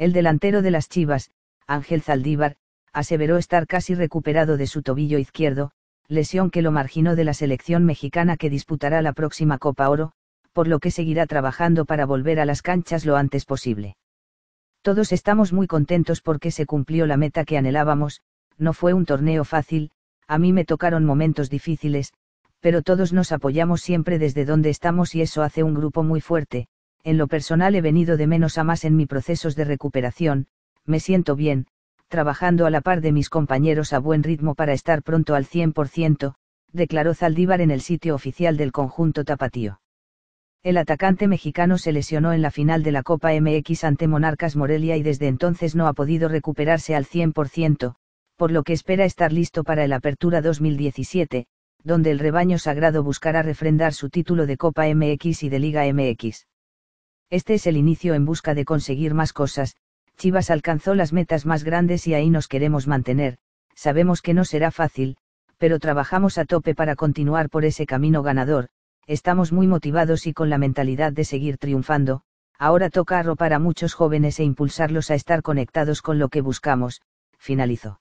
El delantero de las Chivas, Ángel Zaldívar, aseveró estar casi recuperado de su tobillo izquierdo, lesión que lo marginó de la selección mexicana que disputará la próxima Copa Oro, por lo que seguirá trabajando para volver a las canchas lo antes posible. Todos estamos muy contentos porque se cumplió la meta que anhelábamos, no fue un torneo fácil, a mí me tocaron momentos difíciles, pero todos nos apoyamos siempre desde donde estamos y eso hace un grupo muy fuerte, en lo personal he venido de menos a más en mis procesos de recuperación, me siento bien, trabajando a la par de mis compañeros a buen ritmo para estar pronto al 100%, declaró Zaldívar en el sitio oficial del conjunto tapatío. El atacante mexicano se lesionó en la final de la Copa MX ante Monarcas Morelia y desde entonces no ha podido recuperarse al 100%, por lo que espera estar listo para el Apertura 2017, donde el rebaño sagrado buscará refrendar su título de Copa MX y de Liga MX. Este es el inicio en busca de conseguir más cosas, Chivas alcanzó las metas más grandes y ahí nos queremos mantener, sabemos que no será fácil, pero trabajamos a tope para continuar por ese camino ganador, estamos muy motivados y con la mentalidad de seguir triunfando, ahora toca arropar a muchos jóvenes e impulsarlos a estar conectados con lo que buscamos, finalizó.